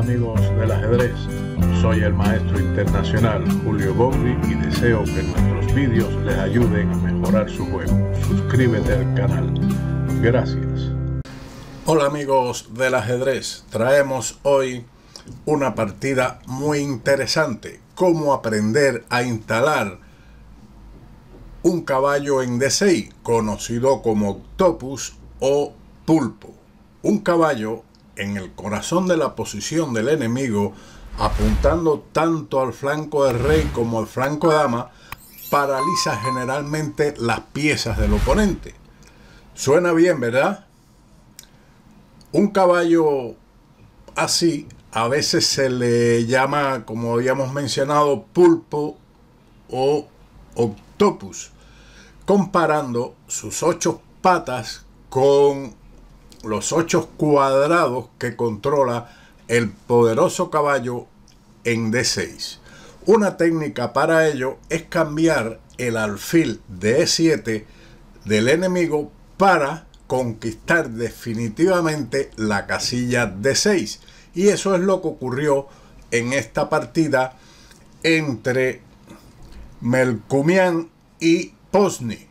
amigos del ajedrez? Soy el maestro internacional Julio Bondi y deseo que nuestros vídeos les ayuden a mejorar su juego. Suscríbete al canal. Gracias. Hola amigos del ajedrez, traemos hoy una partida muy interesante. Cómo aprender a instalar un caballo en D6, conocido como octopus o pulpo. Un caballo en el corazón de la posición del enemigo, apuntando tanto al flanco del rey como al flanco de dama, paraliza generalmente las piezas del oponente. Suena bien, ¿verdad? Un caballo así a veces se le llama, como habíamos mencionado, pulpo o octopus, comparando sus ocho patas con los ocho cuadrados que controla el poderoso caballo en D6. Una técnica para ello es cambiar el alfil de E7 del enemigo para conquistar definitivamente la casilla D6. Y eso es lo que ocurrió en esta partida entre Melkumian y Posni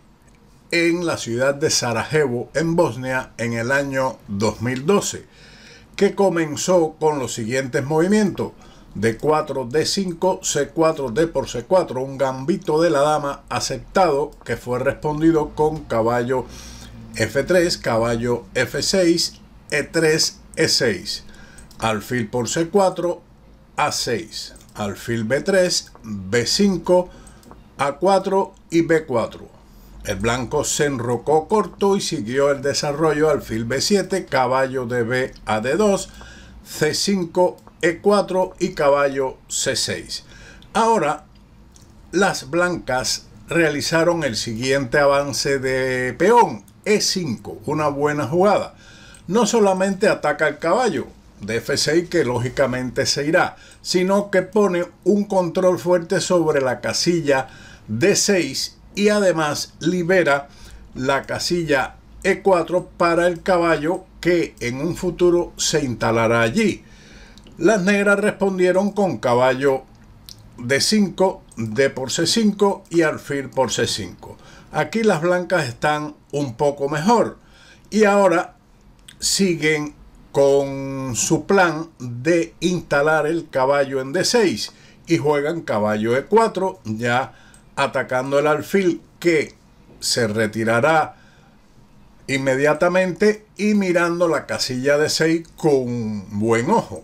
en la ciudad de Sarajevo, en Bosnia, en el año 2012, que comenzó con los siguientes movimientos. D4, D5, C4, D por C4, un gambito de la dama aceptado que fue respondido con caballo F3, caballo F6, E3, E6, alfil por C4, A6, alfil B3, B5, A4 y B4. El blanco se enrocó corto y siguió el desarrollo alfil B7, caballo de B a D2, C5, E4 y caballo C6. Ahora, las blancas realizaron el siguiente avance de peón, E5, una buena jugada. No solamente ataca el caballo, de F6 que lógicamente se irá, sino que pone un control fuerte sobre la casilla D6 y además libera la casilla E4 para el caballo que en un futuro se instalará allí. Las negras respondieron con caballo D5, D por C5 y alfil por C5. Aquí las blancas están un poco mejor y ahora siguen con su plan de instalar el caballo en D6 y juegan caballo E4 ya atacando el alfil que se retirará inmediatamente y mirando la casilla de 6 con buen ojo.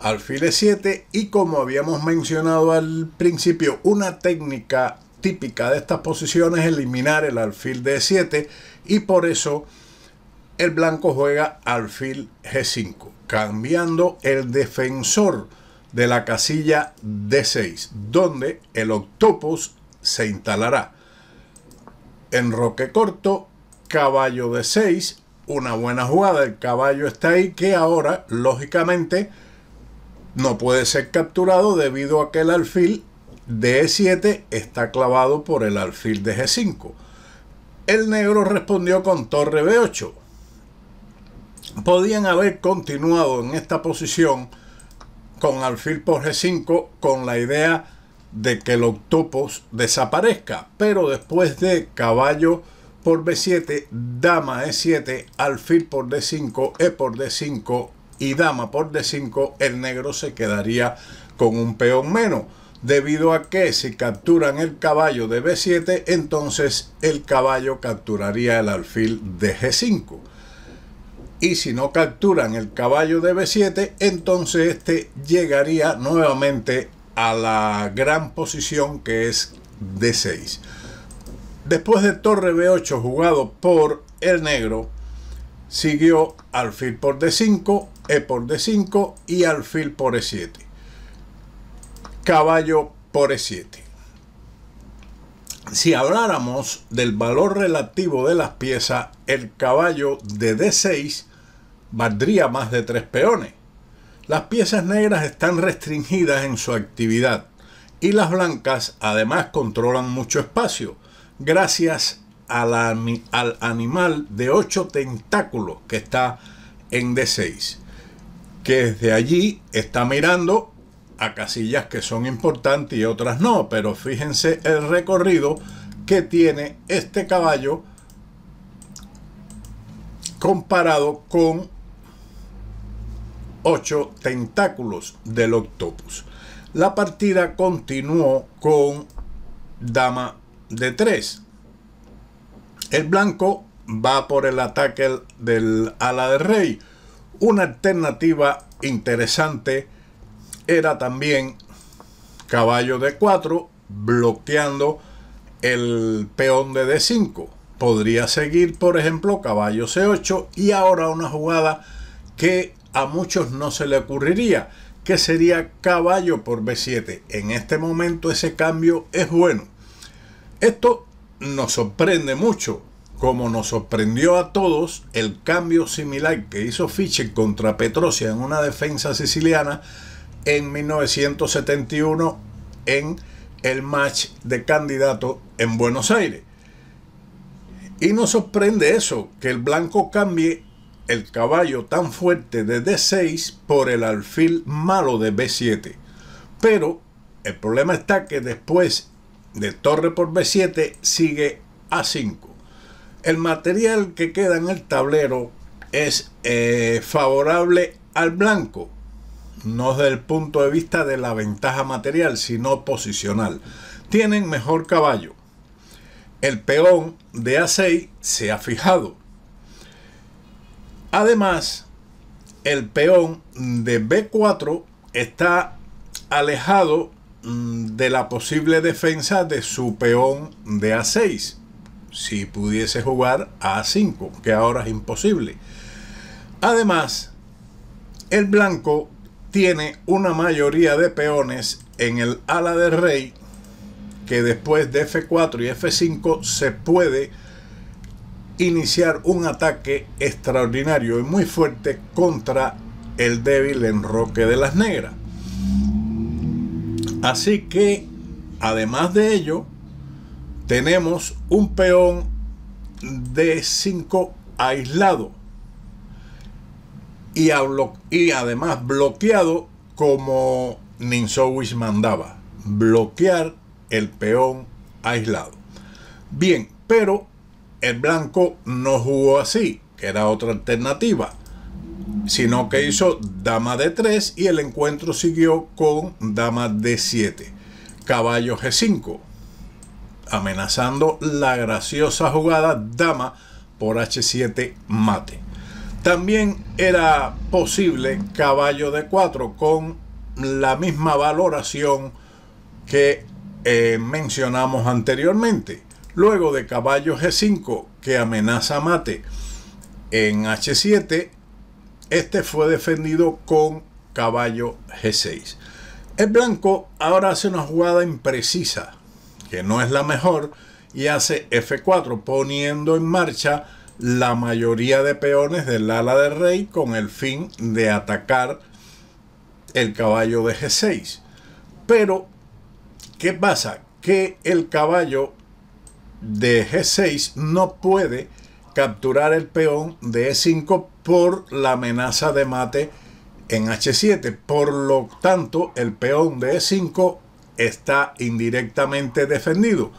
Alfil 7 y como habíamos mencionado al principio, una técnica típica de estas posiciones es eliminar el alfil D7 y por eso el blanco juega alfil G5, cambiando el defensor de la casilla D6, donde el octopus se instalará en roque corto, caballo de 6, una buena jugada, el caballo está ahí que ahora, lógicamente, no puede ser capturado debido a que el alfil de E7 está clavado por el alfil de G5. El negro respondió con torre B8. Podían haber continuado en esta posición con alfil por G5 con la idea de que el octopus desaparezca, pero después de caballo por b7, dama e7, alfil por d5, e por d5 y dama por d5, el negro se quedaría con un peón menos, debido a que si capturan el caballo de b7, entonces el caballo capturaría el alfil de g5 y si no capturan el caballo de b7 entonces este llegaría nuevamente a la gran posición que es D6. Después de torre B8 jugado por el negro, siguió alfil por D5, E por D5 y alfil por E7. Caballo por E7. Si habláramos del valor relativo de las piezas, el caballo de D6 valdría más de tres peones las piezas negras están restringidas en su actividad y las blancas además controlan mucho espacio gracias al animal de 8 tentáculos que está en D6, que desde allí está mirando a casillas que son importantes y otras no, pero fíjense el recorrido que tiene este caballo comparado con ocho tentáculos del octopus. La partida continuó con dama de 3. El blanco va por el ataque del ala de rey. Una alternativa interesante era también caballo de 4 bloqueando el peón de D5. Podría seguir, por ejemplo, caballo C8 y ahora una jugada que a muchos no se le ocurriría, que sería caballo por B7. En este momento ese cambio es bueno. Esto nos sorprende mucho, como nos sorprendió a todos el cambio similar que hizo Fischer contra Petrosia en una defensa siciliana en 1971 en el match de candidato en Buenos Aires. Y nos sorprende eso, que el blanco cambie el caballo tan fuerte de D6 por el alfil malo de B7. Pero el problema está que después de torre por B7 sigue A5. El material que queda en el tablero es eh, favorable al blanco, no desde el punto de vista de la ventaja material, sino posicional. Tienen mejor caballo. El peón de A6 se ha fijado Además, el peón de B4 está alejado mm, de la posible defensa de su peón de A6. Si pudiese jugar a A5, que ahora es imposible. Además, el blanco tiene una mayoría de peones en el ala del rey que después de F4 y F5 se puede iniciar un ataque extraordinario y muy fuerte contra el débil enroque de las negras. Así que, además de ello, tenemos un peón de 5 aislado y, además bloqueado como Ninsowich mandaba, bloquear el peón aislado. Bien, pero el blanco no jugó así, que era otra alternativa, sino que hizo dama de 3 y el encuentro siguió con dama de 7, caballo G5, amenazando la graciosa jugada dama por H7 mate. También era posible caballo de 4 con la misma valoración que eh, mencionamos anteriormente. Luego de caballo G5 que amenaza mate en H7, este fue defendido con caballo G6. El blanco ahora hace una jugada imprecisa, que no es la mejor, y hace F4, poniendo en marcha la mayoría de peones del ala de rey con el fin de atacar el caballo de G6. Pero, ¿qué pasa? Que el caballo de G6 no puede capturar el peón de E5 por la amenaza de mate en H7. Por lo tanto, el peón de E5 está indirectamente defendido.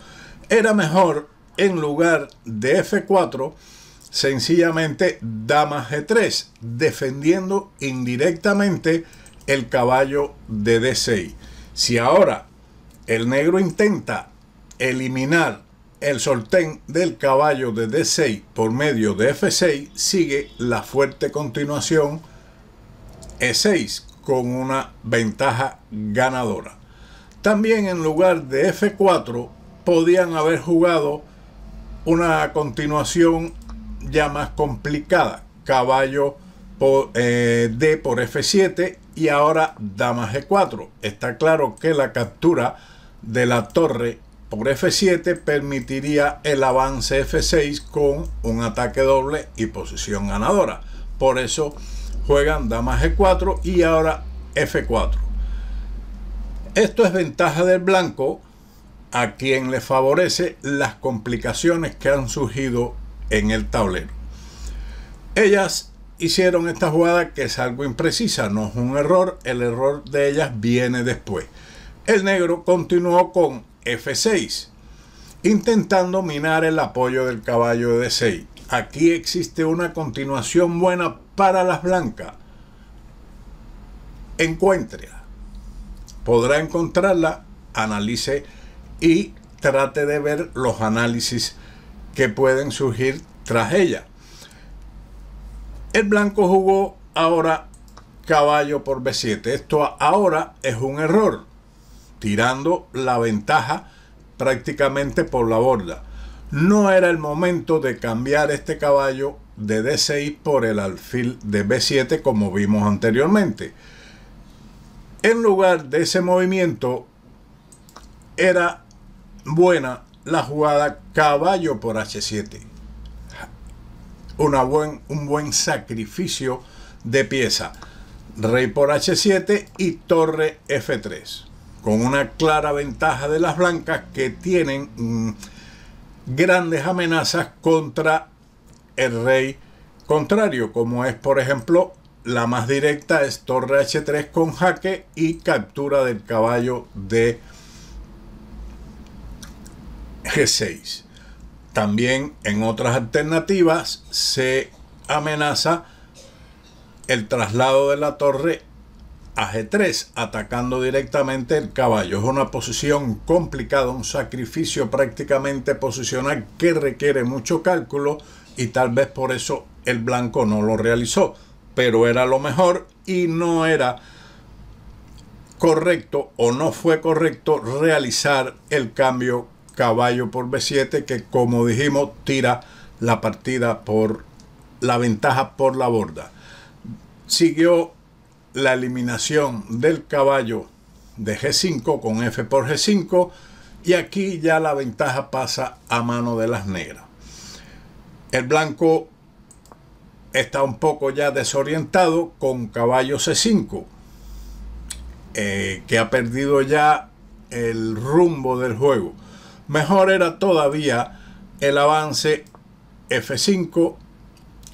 Era mejor, en lugar de F4, sencillamente dama G3, defendiendo indirectamente el caballo de D6. Si ahora el negro intenta eliminar el soltén del caballo de D6 por medio de F6 sigue la fuerte continuación E6 con una ventaja ganadora. También en lugar de F4 podían haber jugado una continuación ya más complicada. Caballo por, eh, D por F7 y ahora dama G4. Está claro que la captura de la torre F7 permitiría el avance F6 con un ataque doble y posición ganadora. Por eso juegan dama G4 y ahora F4. Esto es ventaja del blanco a quien le favorece las complicaciones que han surgido en el tablero. Ellas hicieron esta jugada que es algo imprecisa, no es un error, el error de ellas viene después. El negro continuó con F6, intentando minar el apoyo del caballo de D6. Aquí existe una continuación buena para las blancas. Encuentre. Podrá encontrarla, analice y trate de ver los análisis que pueden surgir tras ella. El blanco jugó ahora caballo por B7. Esto ahora es un error tirando la ventaja prácticamente por la borda. No era el momento de cambiar este caballo de D6 por el alfil de B7 como vimos anteriormente. En lugar de ese movimiento era buena la jugada caballo por H7. Una buen, un buen sacrificio de pieza. Rey por H7 y torre F3 con una clara ventaja de las blancas que tienen mm, grandes amenazas contra el rey contrario, como es por ejemplo la más directa es torre h3 con jaque y captura del caballo de g6. También en otras alternativas se amenaza el traslado de la torre a G3, atacando directamente el caballo. Es una posición complicada, un sacrificio prácticamente posicional que requiere mucho cálculo y tal vez por eso el blanco no lo realizó, pero era lo mejor y no era correcto o no fue correcto realizar el cambio caballo por B7 que como dijimos tira la partida por la ventaja por la borda. Siguió la eliminación del caballo de G5 con F por G5 y aquí ya la ventaja pasa a mano de las negras. El blanco está un poco ya desorientado con caballo C5 eh, que ha perdido ya el rumbo del juego. Mejor era todavía el avance F5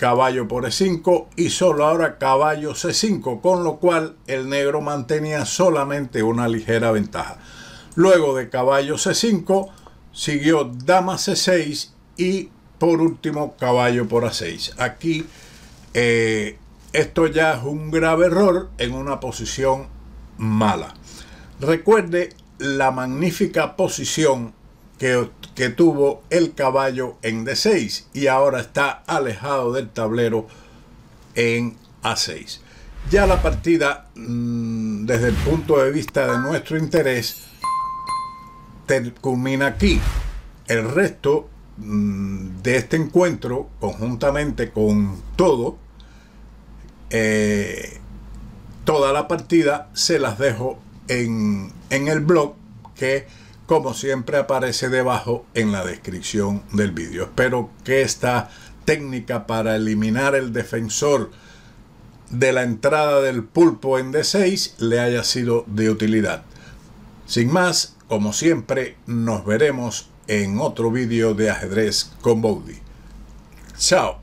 caballo por E5 y solo ahora caballo C5, con lo cual el negro mantenía solamente una ligera ventaja. Luego de caballo C5 siguió dama C6 y por último caballo por A6. Aquí eh, esto ya es un grave error en una posición mala. Recuerde la magnífica posición que, tuvo el caballo en D6 y ahora está alejado del tablero en A6. Ya la partida, mm, desde el punto de vista de nuestro interés, culmina aquí. El resto mm, de este encuentro, conjuntamente con todo, eh, toda la partida se las dejo en, en el blog que como siempre aparece debajo en la descripción del vídeo. Espero que esta técnica para eliminar el defensor de la entrada del pulpo en D6 le haya sido de utilidad. Sin más, como siempre, nos veremos en otro vídeo de ajedrez con Bowdy. Chao.